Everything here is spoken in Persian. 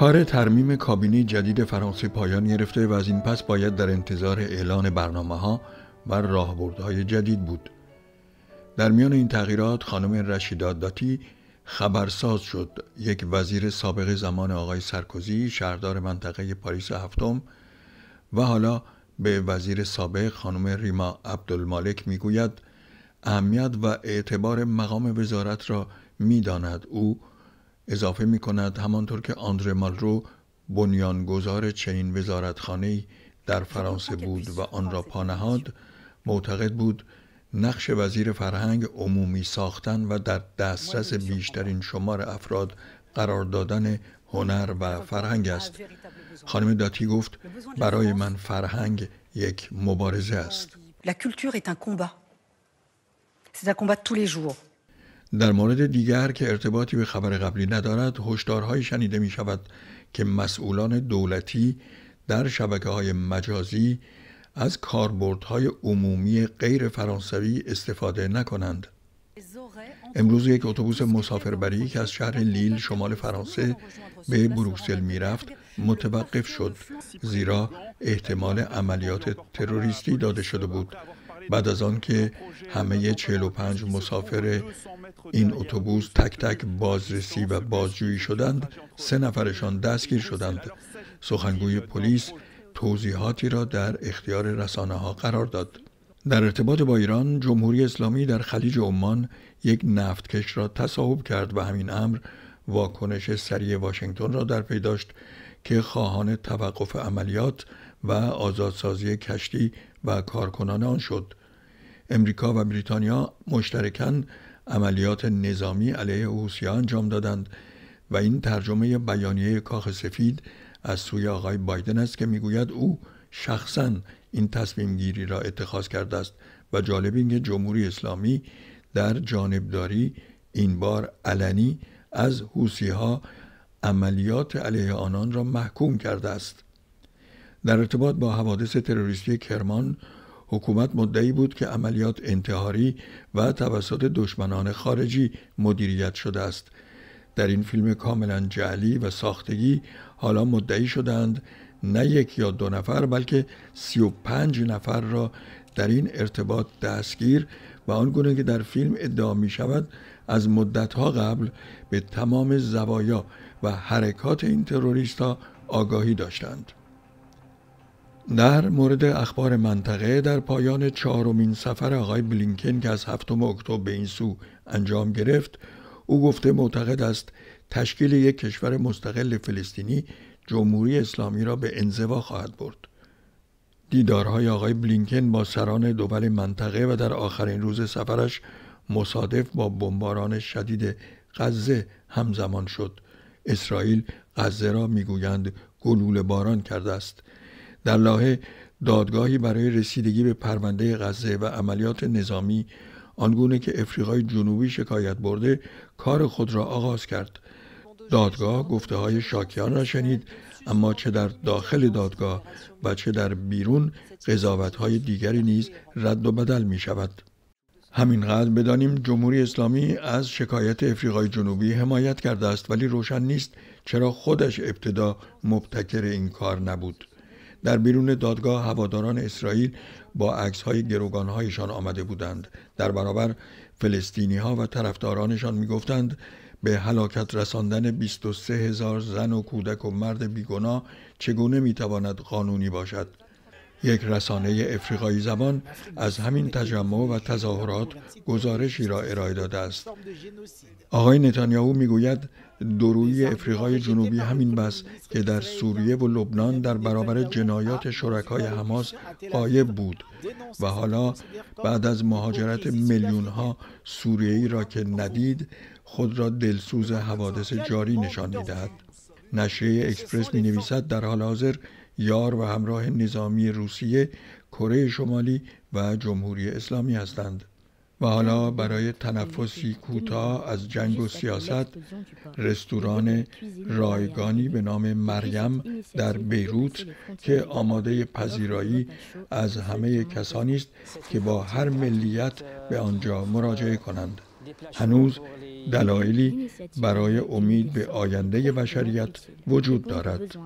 کار ترمیم کابینه جدید فرانسه پایان گرفته و از این پس باید در انتظار اعلان برنامه ها و راهبردهای جدید بود. در میان این تغییرات خانم رشیدا داتی خبرساز شد یک وزیر سابق زمان آقای سرکوزی شهردار منطقه پاریس هفتم و حالا به وزیر سابق خانم ریما عبدالمالک میگوید اهمیت و اعتبار مقام وزارت را میداند او اضافه می کند همانطور که آندره مالرو بنیانگذار چنین وزارتخانه در خب، فرانسه بود و آن را پانهاد معتقد بود نقش وزیر فرهنگ عمومی ساختن و در دسترس خب، بیشترین شمار افراد قرار دادن هنر و خب، فرهنگ است خانم داتی گفت برای من فرهنگ یک مبارزه است La culture est un combat. C'est un combat در مورد دیگر که ارتباطی به خبر قبلی ندارد هشدارهایی شنیده می شود که مسئولان دولتی در شبکه های مجازی از کاربردهای عمومی غیر فرانسوی استفاده نکنند امروز یک اتوبوس مسافربری که از شهر لیل شمال فرانسه به بروکسل میرفت متوقف شد زیرا احتمال عملیات تروریستی داده شده بود بعد از آن که همه 45 مسافر این اتوبوس تک تک بازرسی و بازجویی شدند سه نفرشان دستگیر شدند سخنگوی پلیس توضیحاتی را در اختیار رسانه ها قرار داد در ارتباط با ایران جمهوری اسلامی در خلیج عمان یک نفتکش را تصاحب کرد و همین امر واکنش سریع واشنگتن را در پی داشت که خواهان توقف عملیات و آزادسازی کشتی و کارکنان آن شد امریکا و بریتانیا مشترکاً عملیات نظامی علیه اوسیا انجام دادند و این ترجمه بیانیه کاخ سفید از سوی آقای بایدن است که میگوید او شخصا این تصمیم گیری را اتخاذ کرده است و جالب این که جمهوری اسلامی در جانبداری این بار علنی از حوسی ها عملیات علیه آنان را محکوم کرده است در ارتباط با حوادث تروریستی کرمان حکومت مدعی بود که عملیات انتحاری و توسط دشمنان خارجی مدیریت شده است در این فیلم کاملا جعلی و ساختگی حالا مدعی شدند نه یک یا دو نفر بلکه سی و پنج نفر را در این ارتباط دستگیر و آنگونه که در فیلم ادعا می شود از مدتها قبل به تمام زوایا و حرکات این تروریست ها آگاهی داشتند. در مورد اخبار منطقه در پایان چهارمین سفر آقای بلینکن که از هفتم اکتبر به این سو انجام گرفت او گفته معتقد است تشکیل یک کشور مستقل فلسطینی جمهوری اسلامی را به انزوا خواهد برد دیدارهای آقای بلینکن با سران دول منطقه و در آخرین روز سفرش مصادف با بمباران شدید غزه همزمان شد اسرائیل غزه را میگویند گلوله باران کرده است در لاهه دادگاهی برای رسیدگی به پرونده غزه و عملیات نظامی آنگونه که افریقای جنوبی شکایت برده کار خود را آغاز کرد دادگاه گفته های شاکیان را شنید اما چه در داخل دادگاه و چه در بیرون قضاوت های دیگری نیز رد و بدل می شود همینقدر بدانیم جمهوری اسلامی از شکایت افریقای جنوبی حمایت کرده است ولی روشن نیست چرا خودش ابتدا مبتکر این کار نبود در بیرون دادگاه هواداران اسرائیل با گروگان هایشان آمده بودند در برابر فلسطینی ها و طرفدارانشان گفتند به هلاکت رساندن 23 هزار زن و کودک و مرد بیگنا چگونه تواند قانونی باشد یک رسانه افریقایی زبان از همین تجمع و تظاهرات گزارشی را ارائه داده است. آقای نتانیاهو میگوید دروی افریقای جنوبی همین بس که در سوریه و لبنان در برابر جنایات شرکای حماس قایب بود و حالا بعد از مهاجرت میلیون ها را که ندید خود را دلسوز حوادث جاری نشان میدهد. نشریه اکسپرس می نویسد در حال حاضر یار و همراه نظامی روسیه کره شمالی و جمهوری اسلامی هستند و حالا برای تنفسی کوتاه از جنگ و سیاست رستوران رایگانی به نام مریم در بیروت که آماده پذیرایی از همه کسانی است که با هر ملیت به آنجا مراجعه کنند هنوز دلایلی برای امید به آینده بشریت وجود دارد